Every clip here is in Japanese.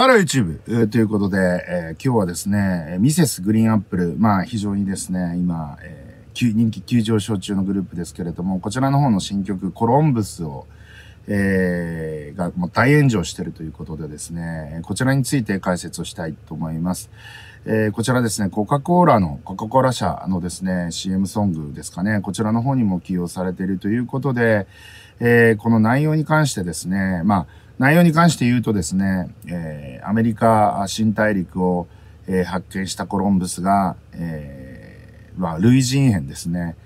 ハロー YouTube! ということで、えー、今日はですね、ミセスグリーンアップル、まあ非常にですね、今、えー、人気急上昇中のグループですけれども、こちらの方の新曲、コロンブスを、えー、がもう大炎上しているということでですね、こちらについて解説をしたいと思います。えー、こちらですね、コカ・コーラの、コカ・コーラ社のですね、CM ソングですかね、こちらの方にも起用されているということで、えー、この内容に関してですね、まあ、内容に関して言うとですね、えー、アメリカ新大陸を、えー、発見したコロンブスが、えー、まあ、類人猿ですね、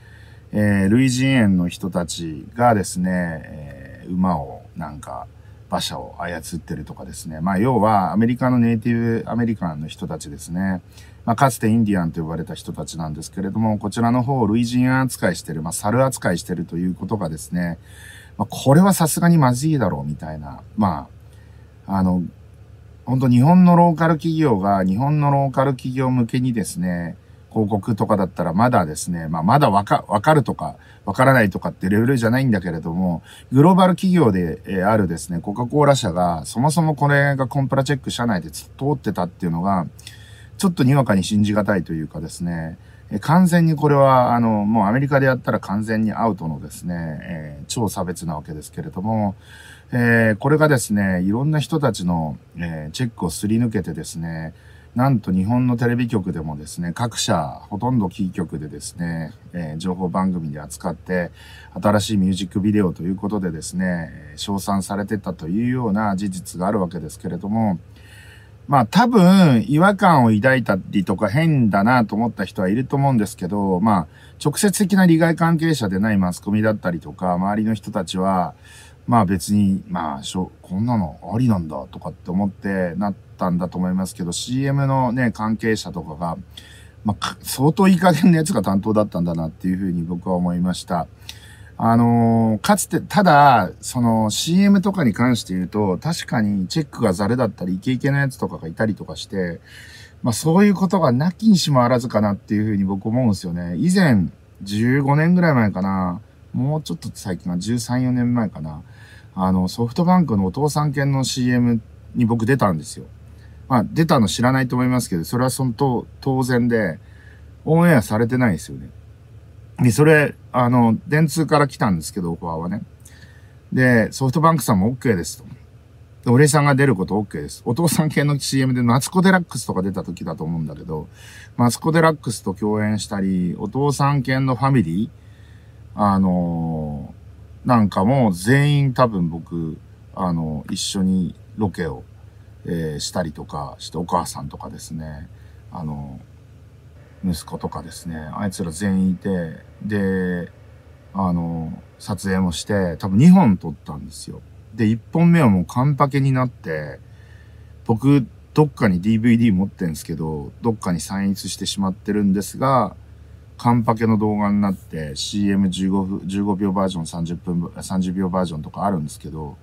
えー、類人猿の人たちがですね、えー馬をなんか馬車を操ってるとかですね。まあ要はアメリカのネイティブアメリカンの人たちですね。まあかつてインディアンと呼ばれた人たちなんですけれども、こちらの方を類人扱いしてる、まあ猿扱いしてるということがですね、まあこれはさすがにまずいだろうみたいな、まあ、あの、本当日本のローカル企業が日本のローカル企業向けにですね、広告とかだったらまだですね、まあ、まだわか、わかるとか、わからないとかってレベルじゃないんだけれども、グローバル企業で、えあるですね、コカ・コーラ社が、そもそもこれがコンプラチェック社内で通ってたっていうのが、ちょっとにわかに信じがたいというかですね、え完全にこれは、あの、もうアメリカでやったら完全にアウトのですね、えー、超差別なわけですけれども、えー、これがですね、いろんな人たちの、えー、チェックをすり抜けてですね、なんと日本のテレビ局でもですね、各社、ほとんどキー局でですね、えー、情報番組で扱って、新しいミュージックビデオということでですね、賞賛されてたというような事実があるわけですけれども、まあ多分違和感を抱いたりとか変だなと思った人はいると思うんですけど、まあ直接的な利害関係者でないマスコミだったりとか、周りの人たちは、まあ別に、まあしょ、こんなのありなんだとかって思って納ったんだと思いますけど、CM のね、関係者とかが、まあ、相当いい加減なやつが担当だったんだなっていうふうに僕は思いました。あのー、かつて、ただ、その CM とかに関して言うと、確かにチェックがザレだったり、イケイケなやつとかがいたりとかして、まあそういうことがなきにしもあらずかなっていうふうに僕思うんですよね。以前、15年ぐらい前かな、もうちょっと最近は13、4年前かな、あの、ソフトバンクのお父さん犬の CM に僕出たんですよ。まあ、出たの知らないと思いますけど、それはそのと当然で、オンエアされてないですよね。で、それ、あの、電通から来たんですけど、オファーはね。で、ソフトバンクさんも OK ですと。で、俺さんが出ること OK です。お父さん系の CM でマツコデラックスとか出た時だと思うんだけど、マツコデラックスと共演したり、お父さん系のファミリー、あのー、なんかも全員多分僕、あのー、一緒にロケをえー、したりとかして、お母さんとかですね、あの、息子とかですね、あいつら全員いて、で、あの、撮影もして、多分2本撮ったんですよ。で、1本目はもうカンパケになって、僕、どっかに DVD 持ってんすけど、どっかに散逸してしまってるんですが、カンパケの動画になって CM15 15秒バージョン30分、30秒バージョンとかあるんですけど、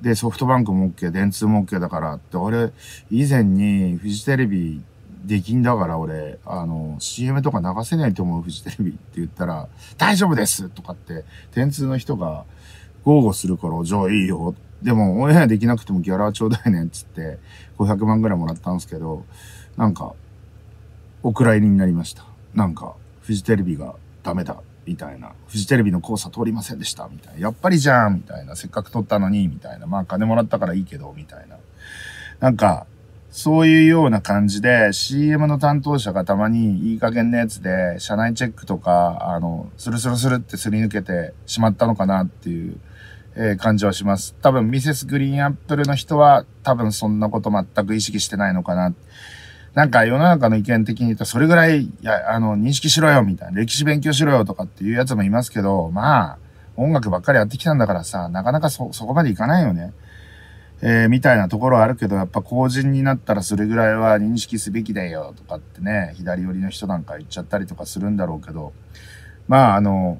で、ソフトバンクも OK、電通も OK だからって、俺、以前にフジテレビできんだから俺、あの、CM とか流せないと思う、フジテレビって言ったら、大丈夫ですとかって、電通の人が豪語するから、じゃあいいよ。でも、オンエアできなくてもギャラちょうだいねんっつって、500万ぐらいもらったんですけど、なんか、お蔵入りになりました。なんか、フジテレビがダメだみたいな。フジテレビの交差通りませんでした、みたいな。やっぱりじゃん、みたいな。せっかく撮ったのに、みたいな。まあ金もらったからいいけど、みたいな。なんか、そういうような感じで CM の担当者がたまにいい加減なやつで社内チェックとか、あの、スルスルスルってすり抜けてしまったのかなっていう、えー、感じはします。多分ミセスグリーンアップルの人は多分そんなこと全く意識してないのかな。なんか世の中の意見的に言うと、それぐらい、いや、あの、認識しろよ、みたいな、歴史勉強しろよとかっていうやつもいますけど、まあ、音楽ばっかりやってきたんだからさ、なかなかそ、そこまでいかないよね。えー、みたいなところはあるけど、やっぱ公人になったらそれぐらいは認識すべきだよとかってね、左寄りの人なんか言っちゃったりとかするんだろうけど、まああの、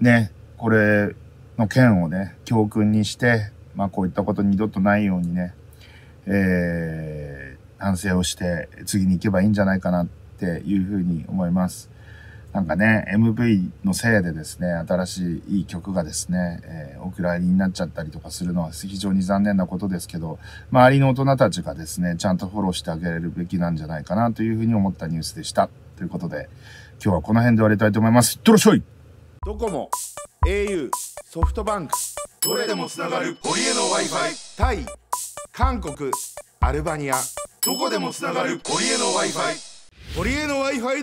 ね、これの件をね、教訓にして、まあこういったこと二度とないようにね、えー反省をして次に行けばいいんじゃないかなっていうふうに思います。なんかね、MV のせいでですね、新しいいい曲がですね、えー、お蔵入りになっちゃったりとかするのは非常に残念なことですけど、周りの大人たちがですね、ちゃんとフォローしてあげれるべきなんじゃないかなというふうに思ったニュースでした。ということで、今日はこの辺で終わりたいと思います。いってらっしゃいドコモ、au、ソフトバンク、どれでもつながる堀江の Wi-Fi、タイ、韓国、アルバニア。どこでもつながる堀江の Wi-Fi 堀江の Wi-Fi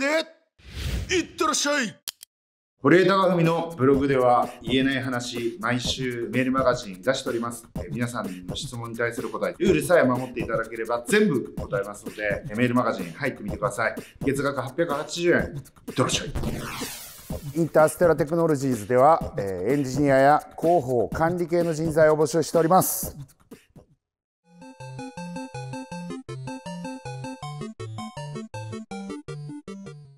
でいってらっしゃい堀江貴文のブログでは言えない話、毎週メールマガジン出しております。え皆さんの質問に対する答え、ルールさえ守っていただければ全部答えますので、メールマガジン入ってみてください。月額880円、いってらっしゃい。インターステラテクノロジーズでは、えエンジニアや広報管理系の人材を募集しております。